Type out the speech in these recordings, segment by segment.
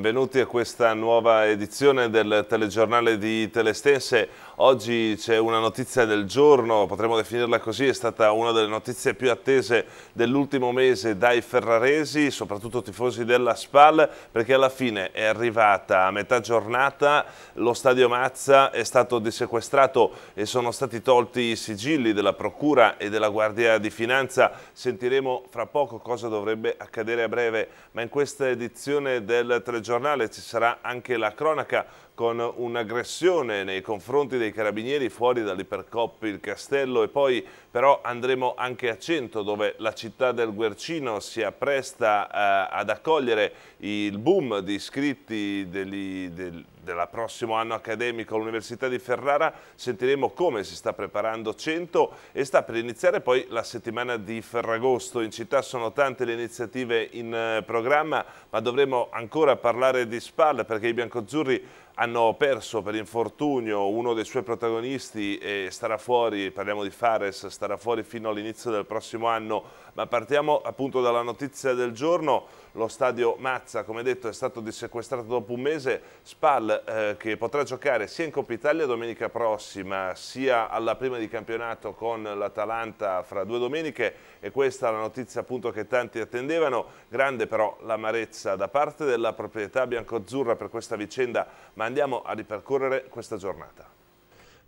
benvenuti a questa nuova edizione del telegiornale di Telestense. Oggi c'è una notizia del giorno, potremmo definirla così, è stata una delle notizie più attese dell'ultimo mese dai ferraresi, soprattutto tifosi della SPAL, perché alla fine è arrivata a metà giornata, lo stadio Mazza è stato dissequestrato e sono stati tolti i sigilli della Procura e della Guardia di Finanza. Sentiremo fra poco cosa dovrebbe accadere a breve, ma in questa edizione del telegiornale ci sarà anche la cronaca con un'aggressione nei confronti dei carabinieri fuori dall'Ipercoppi il Castello e poi però andremo anche a Cento dove la città del Guercino si appresta eh, ad accogliere il boom di iscritti degli, del, del prossimo anno accademico all'Università di Ferrara sentiremo come si sta preparando Cento e sta per iniziare poi la settimana di Ferragosto. In città sono tante le iniziative in eh, programma ma dovremo ancora parlare di spalle perché i biancozzurri hanno perso per infortunio uno dei suoi protagonisti e starà fuori, parliamo di Fares, starà fuori fino all'inizio del prossimo anno ma partiamo appunto dalla notizia del giorno, lo stadio Mazza come detto è stato dissequestrato dopo un mese, Spal eh, che potrà giocare sia in Coppa Italia domenica prossima sia alla prima di campionato con l'Atalanta fra due domeniche e questa è la notizia appunto che tanti attendevano, grande però l'amarezza da parte della proprietà biancozzurra per questa vicenda ma andiamo a ripercorrere questa giornata.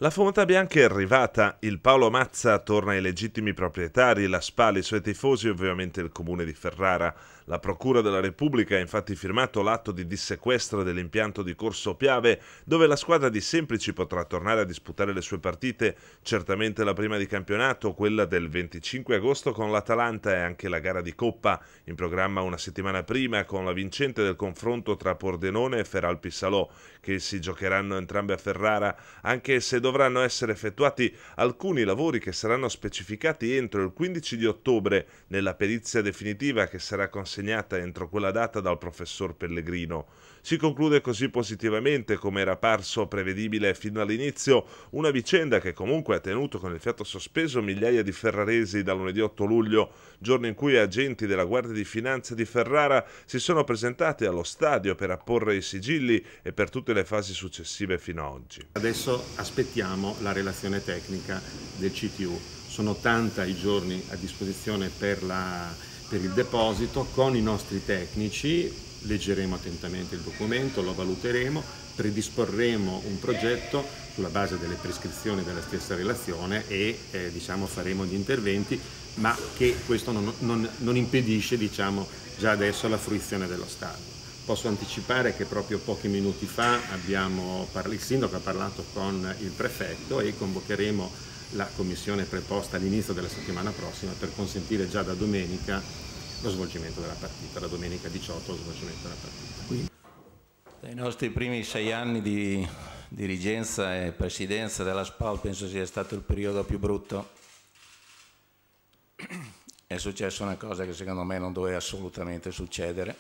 La fumata Bianca è arrivata, il Paolo Mazza torna ai legittimi proprietari, la Spalis i suoi tifosi e ovviamente il comune di Ferrara. La Procura della Repubblica ha infatti firmato l'atto di dissequestro dell'impianto di Corso Piave, dove la squadra di Semplici potrà tornare a disputare le sue partite, certamente la prima di campionato, quella del 25 agosto con l'Atalanta e anche la gara di Coppa, in programma una settimana prima con la vincente del confronto tra Pordenone e Feralpisalò, che si giocheranno entrambe a Ferrara, anche se dovranno essere effettuati alcuni lavori che saranno specificati entro il 15 di ottobre nella perizia definitiva che sarà consegnata assegnata entro quella data dal professor Pellegrino. Si conclude così positivamente, come era parso prevedibile fin dall'inizio, una vicenda che comunque ha tenuto con il fiato sospeso migliaia di ferraresi da lunedì 8 luglio, giorno in cui agenti della Guardia di Finanza di Ferrara si sono presentati allo stadio per apporre i sigilli e per tutte le fasi successive fino ad oggi. Adesso aspettiamo la relazione tecnica del CTU. Sono 80 i giorni a disposizione per la per il deposito con i nostri tecnici, leggeremo attentamente il documento, lo valuteremo, predisporremo un progetto sulla base delle prescrizioni della stessa relazione e eh, diciamo, faremo gli interventi, ma che questo non, non, non impedisce diciamo, già adesso la fruizione dello Stato. Posso anticipare che proprio pochi minuti fa abbiamo, il sindaco ha parlato con il prefetto e convocheremo la commissione preposta all'inizio della settimana prossima per consentire già da domenica lo svolgimento della partita, da domenica 18 lo svolgimento della partita. Quindi... Dai nostri primi sei anni di dirigenza e presidenza della SPAL penso sia stato il periodo più brutto. È successa una cosa che secondo me non doveva assolutamente succedere.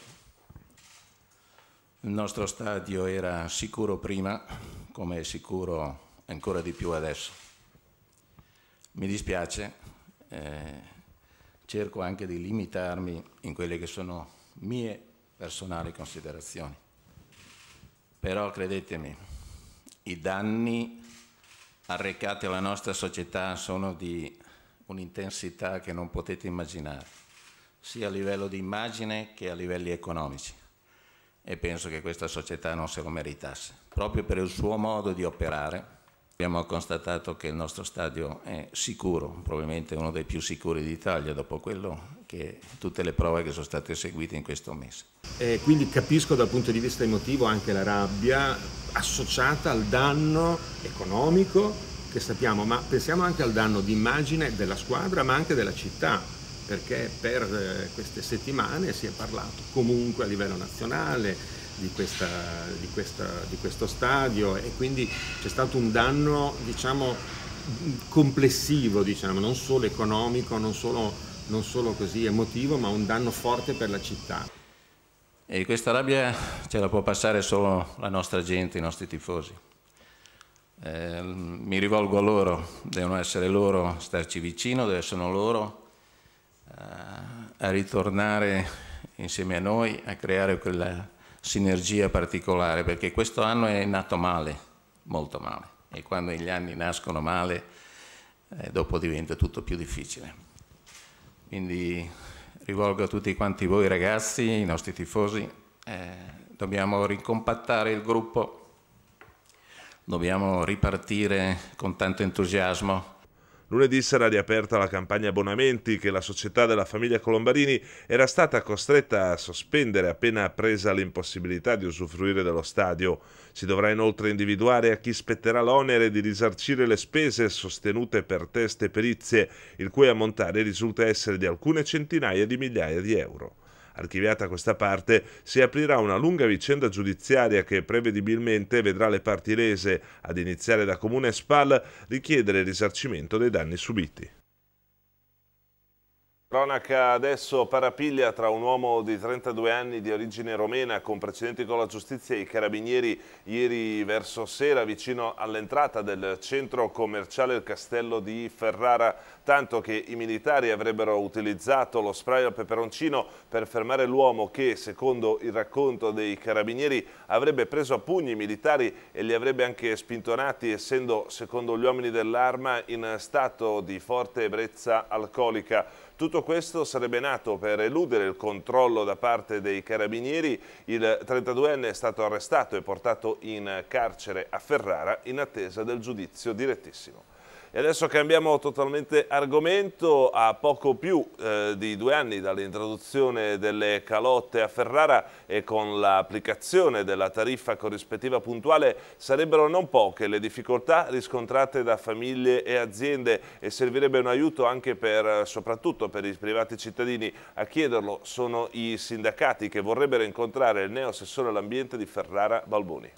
Il nostro stadio era sicuro prima, come è sicuro ancora di più adesso mi dispiace, eh, cerco anche di limitarmi in quelle che sono mie personali considerazioni. Però credetemi, i danni arrecati alla nostra società sono di un'intensità che non potete immaginare, sia a livello di immagine che a livelli economici. E penso che questa società non se lo meritasse, proprio per il suo modo di operare abbiamo constatato che il nostro stadio è sicuro, probabilmente uno dei più sicuri d'Italia dopo quello che tutte le prove che sono state eseguite in questo mese. E quindi capisco dal punto di vista emotivo anche la rabbia associata al danno economico che sappiamo, ma pensiamo anche al danno d'immagine della squadra ma anche della città perché per eh, queste settimane si è parlato comunque a livello nazionale, di, questa, di, questa, di questo stadio e quindi c'è stato un danno diciamo, complessivo, diciamo, non solo economico, non solo, non solo così emotivo, ma un danno forte per la città. E questa rabbia ce la può passare solo la nostra gente, i nostri tifosi. Eh, mi rivolgo a loro, devono essere loro a starci vicino, devono essere loro eh, a ritornare insieme a noi, a creare quella sinergia particolare, perché questo anno è nato male, molto male, e quando gli anni nascono male, eh, dopo diventa tutto più difficile. Quindi rivolgo a tutti quanti voi ragazzi, i nostri tifosi, eh, dobbiamo ricompattare il gruppo, dobbiamo ripartire con tanto entusiasmo Lunedì sarà riaperta la campagna abbonamenti che la società della famiglia Colombarini era stata costretta a sospendere appena presa l'impossibilità di usufruire dello stadio. Si dovrà inoltre individuare a chi spetterà l'onere di risarcire le spese sostenute per test e perizie, il cui ammontare risulta essere di alcune centinaia di migliaia di euro. Archiviata questa parte, si aprirà una lunga vicenda giudiziaria che prevedibilmente vedrà le parti lese, ad iniziare da Comune Spal, richiedere il risarcimento dei danni subiti. Cronaca adesso parapiglia tra un uomo di 32 anni di origine romena con precedenti con la giustizia e i carabinieri ieri verso sera vicino all'entrata del centro commerciale Il Castello di Ferrara, tanto che i militari avrebbero utilizzato lo spray al peperoncino per fermare l'uomo che, secondo il racconto dei carabinieri, avrebbe preso a pugni i militari e li avrebbe anche spintonati essendo, secondo gli uomini dell'arma, in stato di forte ebbrezza alcolica. Tutto questo sarebbe nato per eludere il controllo da parte dei carabinieri. Il 32enne è stato arrestato e portato in carcere a Ferrara in attesa del giudizio direttissimo. E adesso cambiamo totalmente argomento, a poco più eh, di due anni dall'introduzione delle calotte a Ferrara e con l'applicazione della tariffa corrispettiva puntuale sarebbero non poche le difficoltà riscontrate da famiglie e aziende e servirebbe un aiuto anche per, soprattutto per i privati cittadini. A chiederlo sono i sindacati che vorrebbero incontrare il neo assessore all'ambiente di Ferrara Balboni.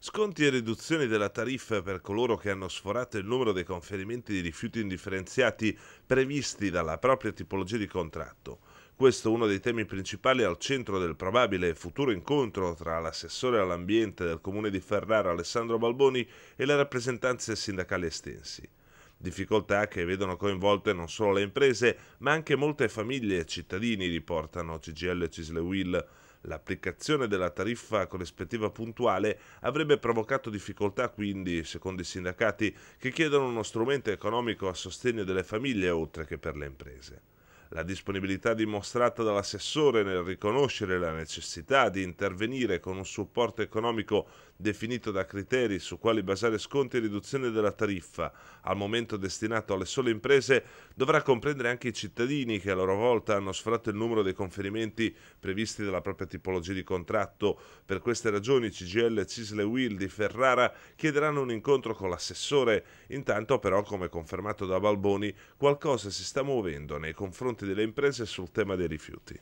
Sconti e riduzioni della tariffa per coloro che hanno sforato il numero dei conferimenti di rifiuti indifferenziati previsti dalla propria tipologia di contratto. Questo è uno dei temi principali al centro del probabile futuro incontro tra l'assessore all'ambiente del comune di Ferrara Alessandro Balboni e le rappresentanze sindacali estensi. Difficoltà che vedono coinvolte non solo le imprese, ma anche molte famiglie e cittadini, riportano CGL Cisle Will. L'applicazione della tariffa corrispettiva puntuale avrebbe provocato difficoltà quindi, secondo i sindacati, che chiedono uno strumento economico a sostegno delle famiglie oltre che per le imprese. La disponibilità dimostrata dall'assessore nel riconoscere la necessità di intervenire con un supporto economico definito da criteri su quali basare sconti e riduzione della tariffa, al momento destinato alle sole imprese, dovrà comprendere anche i cittadini che a loro volta hanno sfratto il numero dei conferimenti previsti dalla propria tipologia di contratto. Per queste ragioni CGL Cisle Will di Ferrara chiederanno un incontro con l'assessore. Intanto però, come confermato da Balboni, qualcosa si sta muovendo nei confronti confronti delle imprese sul tema dei rifiuti?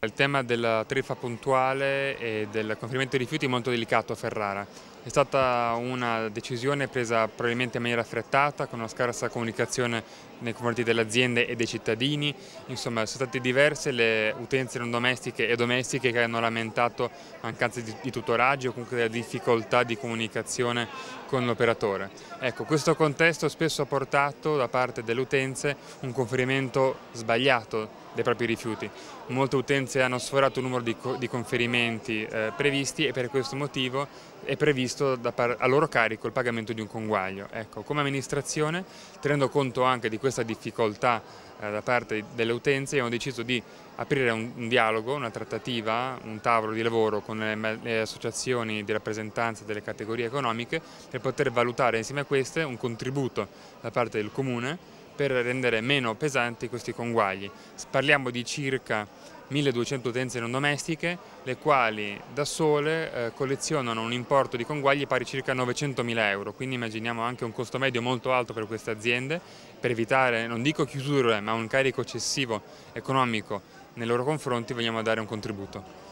Il tema della tariffa puntuale e del conferimento dei rifiuti è molto delicato a Ferrara. È stata una decisione presa probabilmente in maniera affrettata, con una scarsa comunicazione nei confronti delle aziende e dei cittadini, insomma sono state diverse le utenze non domestiche e domestiche che hanno lamentato mancanze di, tutoraggio o comunque della difficoltà di comunicazione con l'operatore. Ecco, questo contesto spesso ha portato da parte delle utenze un conferimento sbagliato dei propri rifiuti. Molte utenze hanno sforato il numero di, co di conferimenti eh, previsti e per questo motivo è previsto a loro carico il pagamento di un conguaglio. Ecco, come amministrazione tenendo conto anche di questa difficoltà eh, da parte delle utenze, abbiamo deciso di aprire un, un, dialogo, una trattativa, un tavolo di lavoro con le, le, associazioni di rappresentanza delle categorie economiche per poter valutare insieme a queste un contributo da parte del Comune per rendere meno pesanti questi conguagli. Parliamo di circa 1200 utenze non domestiche, le quali da sole eh, collezionano un importo di conguagli pari circa 900.000 euro, quindi immaginiamo anche un costo medio molto alto per queste aziende, per evitare, non dico chiusure, ma un carico eccessivo economico nei loro confronti vogliamo dare un contributo.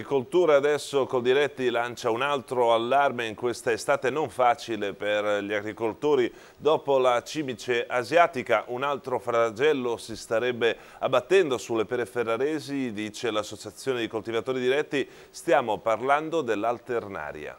L'agricoltura adesso col diretti lancia un altro allarme in questa estate non facile per gli agricoltori. Dopo la cimice asiatica un altro fragello si starebbe abbattendo sulle pere ferraresi, dice l'associazione di coltivatori diretti. Stiamo parlando dell'alternaria.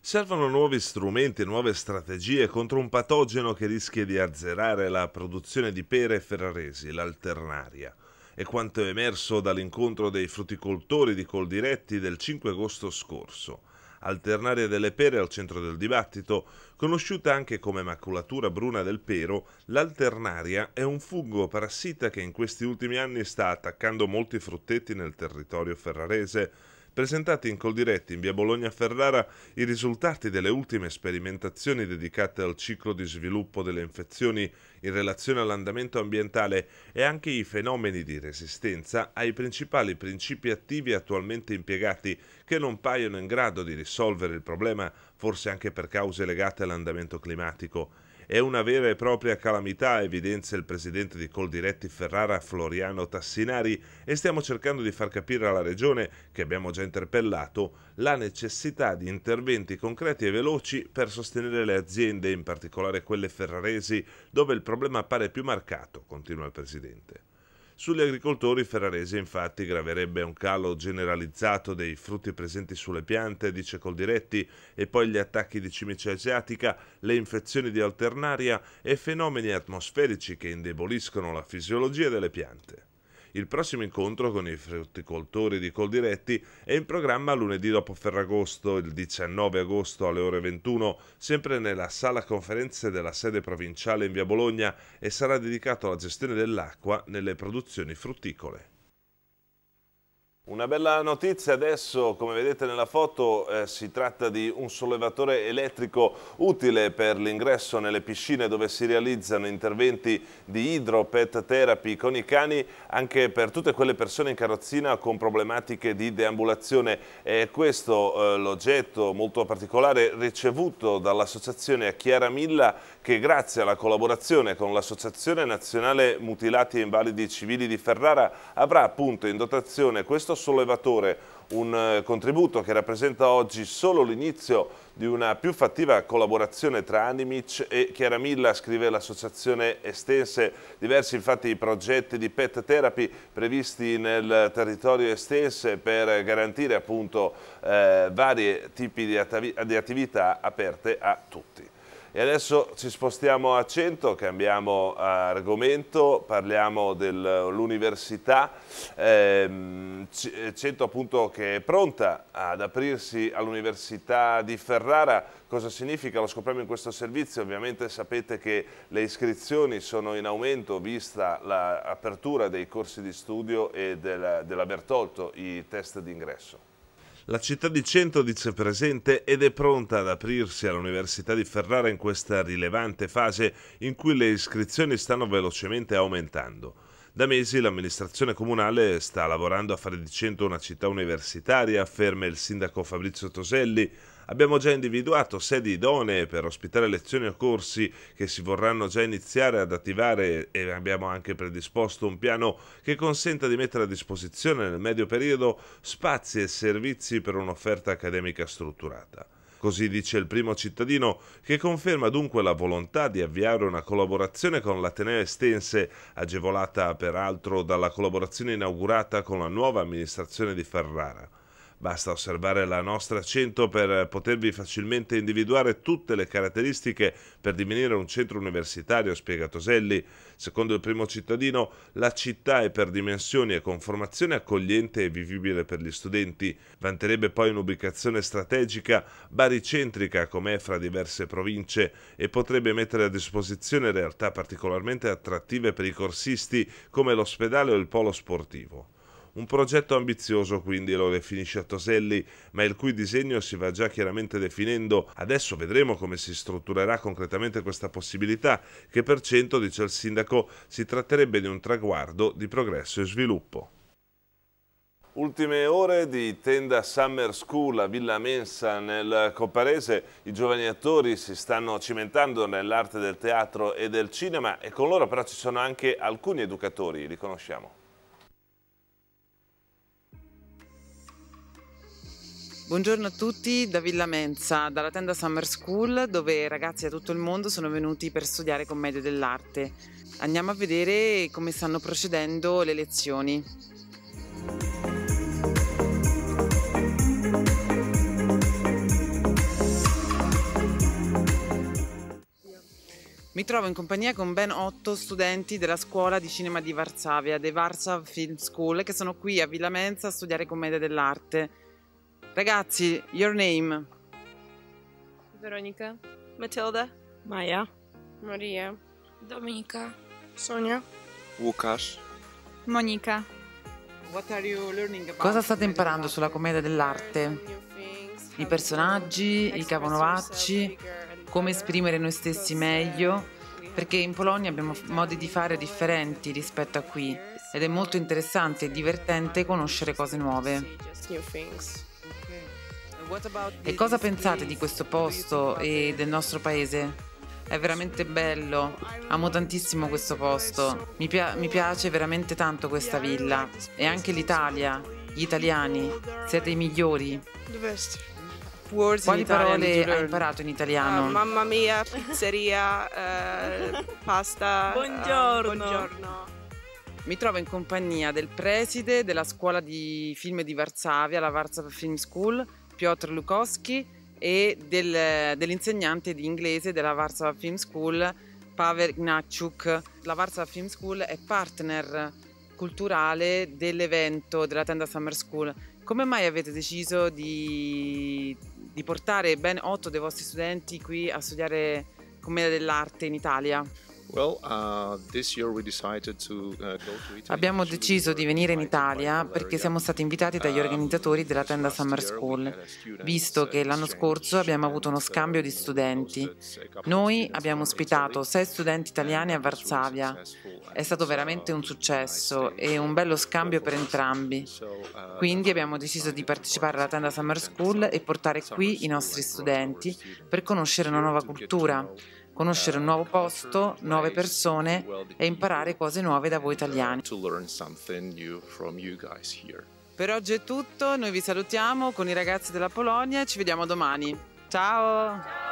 Servono nuovi strumenti, nuove strategie contro un patogeno che rischia di azzerare la produzione di pere ferraresi, l'alternaria. È quanto è emerso dall'incontro dei frutticoltori di Coldiretti del 5 agosto scorso. Alternaria delle pere al centro del dibattito, conosciuta anche come maculatura bruna del pero, l'alternaria è un fungo parassita che in questi ultimi anni sta attaccando molti fruttetti nel territorio ferrarese presentati in Coldiretti in via Bologna-Ferrara i risultati delle ultime sperimentazioni dedicate al ciclo di sviluppo delle infezioni in relazione all'andamento ambientale e anche i fenomeni di resistenza ai principali principi attivi attualmente impiegati che non paiono in grado di risolvere il problema, forse anche per cause legate all'andamento climatico. È una vera e propria calamità, evidenzia il presidente di Coldiretti Ferrara Floriano Tassinari e stiamo cercando di far capire alla Regione, che abbiamo già interpellato, la necessità di interventi concreti e veloci per sostenere le aziende, in particolare quelle ferraresi, dove il problema appare più marcato, continua il presidente. Sugli agricoltori ferraresi infatti graverebbe un calo generalizzato dei frutti presenti sulle piante, dice Coldiretti, e poi gli attacchi di cimice asiatica, le infezioni di alternaria e fenomeni atmosferici che indeboliscono la fisiologia delle piante. Il prossimo incontro con i frutticoltori di Coldiretti è in programma lunedì dopo Ferragosto, il 19 agosto alle ore 21, sempre nella sala conferenze della sede provinciale in via Bologna e sarà dedicato alla gestione dell'acqua nelle produzioni frutticole. Una bella notizia adesso, come vedete nella foto, eh, si tratta di un sollevatore elettrico utile per l'ingresso nelle piscine dove si realizzano interventi di idro pet therapy con i cani anche per tutte quelle persone in carrozzina con problematiche di deambulazione. È questo eh, l'oggetto molto particolare ricevuto dall'associazione Chiara Milla che grazie alla collaborazione con l'Associazione Nazionale Mutilati e Invalidi Civili di Ferrara avrà appunto in dotazione questo sollevatore, un eh, contributo che rappresenta oggi solo l'inizio di una più fattiva collaborazione tra Animic e Chiara Milla, scrive l'associazione Estense. Diversi infatti i progetti di pet therapy previsti nel territorio Estense per garantire appunto eh, vari tipi di attività aperte a tutti. E adesso ci spostiamo a 100, cambiamo eh, argomento, parliamo dell'università. Ehm, eh, Cento appunto che è pronta ad aprirsi all'Università di Ferrara. Cosa significa? Lo scopriamo in questo servizio. Ovviamente sapete che le iscrizioni sono in aumento vista l'apertura dei corsi di studio e della, dell'aver tolto i test d'ingresso. La città di Centodiz dice presente ed è pronta ad aprirsi all'Università di Ferrara in questa rilevante fase in cui le iscrizioni stanno velocemente aumentando. Da mesi l'amministrazione comunale sta lavorando a fare di Cento una città universitaria, afferma il sindaco Fabrizio Toselli, Abbiamo già individuato sedi idonee per ospitare lezioni o corsi che si vorranno già iniziare ad attivare e abbiamo anche predisposto un piano che consenta di mettere a disposizione nel medio periodo spazi e servizi per un'offerta accademica strutturata. Così dice il primo cittadino, che conferma dunque la volontà di avviare una collaborazione con l'Ateneo Estense, agevolata peraltro dalla collaborazione inaugurata con la nuova amministrazione di Ferrara. Basta osservare la nostra 100 per potervi facilmente individuare tutte le caratteristiche per divenire un centro universitario, spiega Toselli. Secondo il primo cittadino, la città è per dimensioni e conformazione accogliente e vivibile per gli studenti. Vanterebbe poi un'ubicazione strategica baricentrica com'è fra diverse province e potrebbe mettere a disposizione realtà particolarmente attrattive per i corsisti come l'ospedale o il polo sportivo. Un progetto ambizioso quindi lo definisce Toselli, ma il cui disegno si va già chiaramente definendo. Adesso vedremo come si strutturerà concretamente questa possibilità, che per cento, dice il sindaco, si tratterebbe di un traguardo di progresso e sviluppo. Ultime ore di tenda Summer School a Villa Mensa nel Coparese. I giovani attori si stanno cimentando nell'arte del teatro e del cinema e con loro però ci sono anche alcuni educatori, li conosciamo. Buongiorno a tutti da Villa Mensa, dalla tenda Summer School dove ragazzi da tutto il mondo sono venuti per studiare commedia dell'arte. Andiamo a vedere come stanno procedendo le lezioni. Mi trovo in compagnia con ben otto studenti della scuola di cinema di Varsavia, The Varsav Film School, che sono qui a Villa Mensa a studiare commedia dell'arte. Ragazzi, your name? Veronica. Matilda. Maya. Maria. Dominica. Sonia. Łukasz. Monica. Cosa state imparando sulla commedia dell'arte? I personaggi, i caponovacci, come esprimere noi stessi uh, meglio? Perché in Polonia abbiamo modi di fare differenti rispetto a qui ed è molto interessante e divertente conoscere cose nuove. E cosa pensate di questo posto e del nostro paese? È veramente bello, amo tantissimo questo posto, mi, pi- mi piace veramente tanto questa villa e anche l'Italia, gli italiani, siete i migliori. Quali parole hai imparato in ah, italiano? Uh, mamma mia, pizzeria, uh, pasta. Eh, buongiorno. Uh, buongiorno. Mi trovo in compagnia del preside della scuola di film di Varsavia, la Varsavia Film School, Piotr Lukowski e del, dell'insegnante di inglese della Warsaw Film School Pavel Gnaciuk. La Warsaw Film School è partner culturale dell'evento della tenda Summer School. Come mai avete deciso di, di portare ben otto dei vostri studenti qui a studiare commedia dell'arte in Italia? Uh, uh, abbiamo deciso di venire in Italia perché siamo stati invitati dagli um, organizzatori della tenda Summer School, visto che l'anno scorso abbiamo avuto uno uh, scambio di studenti. Noi abbiamo ospitato sei studenti italiani a Varsavia. È stato veramente un successo e un bello scambio per entrambi. Quindi abbiamo deciso di partecipare alla tenda Summer School e portare qui i nostri studenti per conoscere una nuova cultura conoscere un nuovo posto, nuove persone e imparare cose nuove da voi italiani. Per oggi è tutto, noi vi salutiamo con i ragazzi della Polonia e ci vediamo domani. Ciao!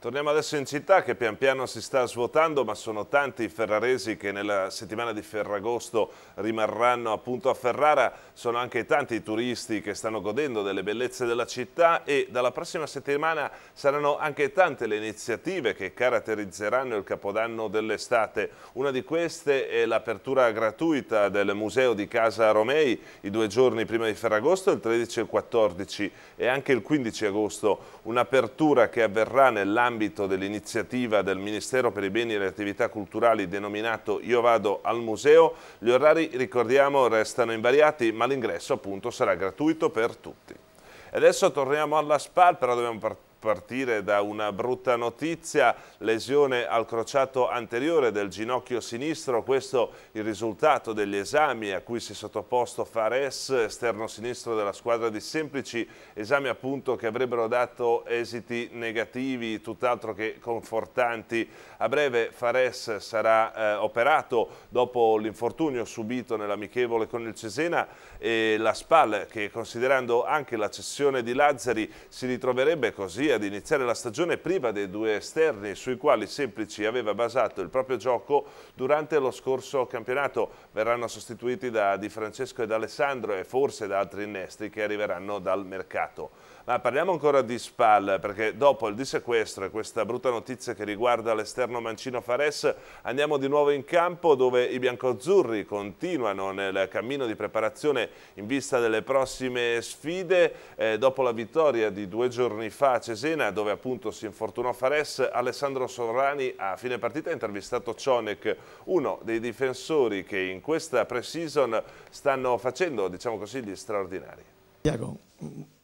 Torniamo adesso in città che pian piano si sta svuotando ma sono tanti i ferraresi che nella settimana di Ferragosto rimarranno appunto a Ferrara, sono anche tanti i turisti che stanno godendo delle bellezze della città e dalla prossima settimana saranno anche tante le iniziative che caratterizzeranno il capodanno dell'estate. Una di queste è l'apertura gratuita del Museo di Casa Romei i due giorni prima di Ferragosto, il 13 e il 14 e anche il 15 agosto, un'apertura che avverrà nell'anno nell'ambito dell'iniziativa del Ministero per i beni e le attività culturali denominato Io vado al museo, gli orari ricordiamo restano invariati ma l'ingresso appunto sarà gratuito per tutti. E adesso torniamo alla SPAL, però dobbiamo partire partire da una brutta notizia, lesione al crociato anteriore del ginocchio sinistro, questo il risultato degli esami a cui si è sottoposto Fares, esterno sinistro della squadra di semplici, esami appunto che avrebbero dato esiti negativi, tutt'altro che confortanti. A breve Fares sarà eh, operato dopo l'infortunio subito nell'amichevole con il Cesena e la SPAL che considerando anche la cessione di Lazzari si ritroverebbe così riuscì ad iniziare la stagione priva dei due esterni sui quali Semplici aveva basato il proprio gioco durante lo scorso campionato. Verranno sostituiti da Di Francesco ed Alessandro e forse da altri innesti che arriveranno dal mercato. Ma parliamo ancora di SPAL, perché dopo il dissequestro e questa brutta notizia che riguarda l'esterno Mancino Fares, andiamo di nuovo in campo dove i biancozzurri continuano nel cammino di preparazione in vista delle prossime sfide. Eh, dopo la vittoria di due giorni fa a Cesena, dove appunto si infortunò Fares, Alessandro Sorrani a fine partita ha intervistato Cionek, uno dei difensori che in questa pre-season stanno facendo, diciamo così, gli straordinari. Diego,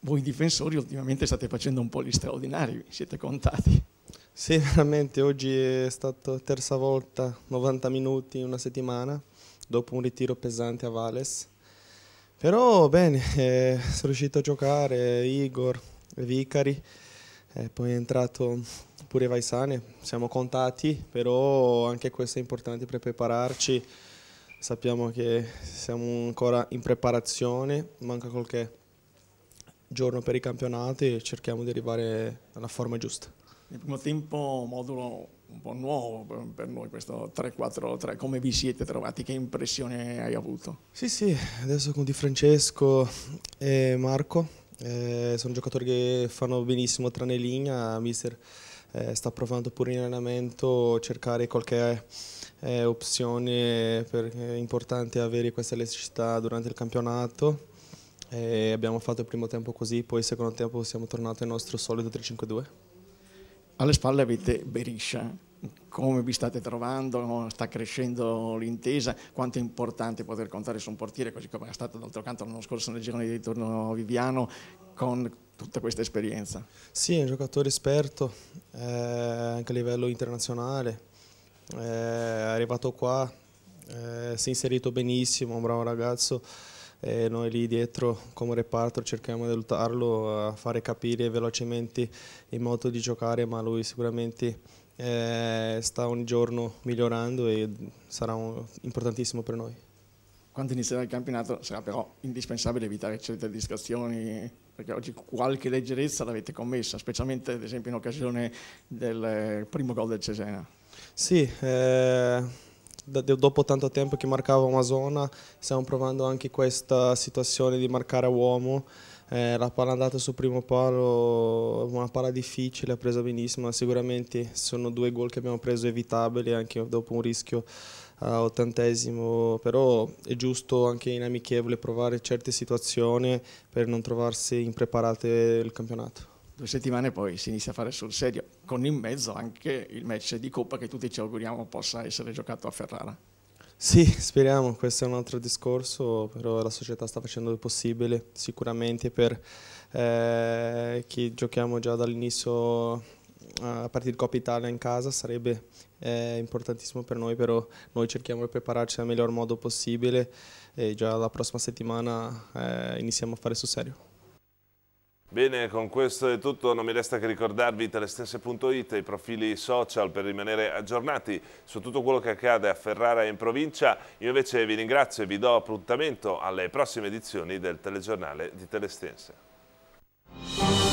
voi difensori ultimamente state facendo un po' gli straordinari, siete contati. Sì, veramente, oggi è stata terza volta, 90 minuti in una settimana, dopo un ritiro pesante a Vales. Però bene, eh, sono riuscito a giocare Igor, Vicari, eh, poi è entrato pure Vaisane, siamo contati, però anche questo è importante per prepararci. Sappiamo che siamo ancora in preparazione, manca qualche giorno per i campionati e cerchiamo di arrivare alla forma giusta. Nel primo tempo modulo un po' nuovo per noi questo 3-4-3, come vi siete trovati, che impressione hai avuto? Sì sì, adesso con Di Francesco e Marco, eh, sono giocatori che fanno benissimo tranne linea, mister eh, sta provando pure in allenamento cercare qualche eh, opzione per, eh, importante avere questa elasticità durante il campionato e abbiamo fatto il primo tempo così, poi il secondo tempo siamo tornati al nostro solito 3-5-2. Alle spalle avete Beriscia, come vi state trovando, sta crescendo l'intesa, quanto è importante poter contare su un portiere, così come è stato d'altro canto l'anno scorso nel girone di ritorno Viviano, con tutta questa esperienza? Sì, è un giocatore esperto, eh, anche a livello internazionale, eh, è arrivato qua, eh, si è inserito benissimo, un bravo ragazzo e noi lì dietro come reparto cerchiamo di aiutarlo a fare capire velocemente il modo di giocare, ma lui sicuramente eh, sta ogni giorno migliorando e sarà un, importantissimo per noi. Quando inizierà il campionato sarà però indispensabile evitare certe distrazioni, perché oggi qualche leggerezza l'avete commessa, specialmente ad esempio in occasione del primo gol del Cesena. Sì, eh dopo tanto tempo che marcava una zona, stiamo provando anche questa situazione di marcare a uomo. Eh, la palla andata sul primo palo, una palla difficile, ha preso benissimo, sicuramente sono due gol che abbiamo preso evitabili anche dopo un rischio a eh, ottantesimo. però è giusto anche in amichevole provare certe situazioni per non trovarsi impreparate il campionato due settimane poi si inizia a fare sul serio, con in mezzo anche il match di Coppa che tutti ci auguriamo possa essere giocato a Ferrara. Sì, speriamo, questo è un altro discorso, però la società sta facendo il possibile, sicuramente per eh, chi giochiamo già dall'inizio eh, a partire di Coppa Italia in casa sarebbe eh, importantissimo per noi, però noi cerchiamo di prepararci nel miglior modo possibile e già la prossima settimana eh, iniziamo a fare sul serio. Bene, con questo è tutto, non mi resta che ricordarvi telestense.it, i profili social per rimanere aggiornati su tutto quello che accade a Ferrara e in provincia. Io invece vi ringrazio e vi do appuntamento alle prossime edizioni del telegiornale di Telestense.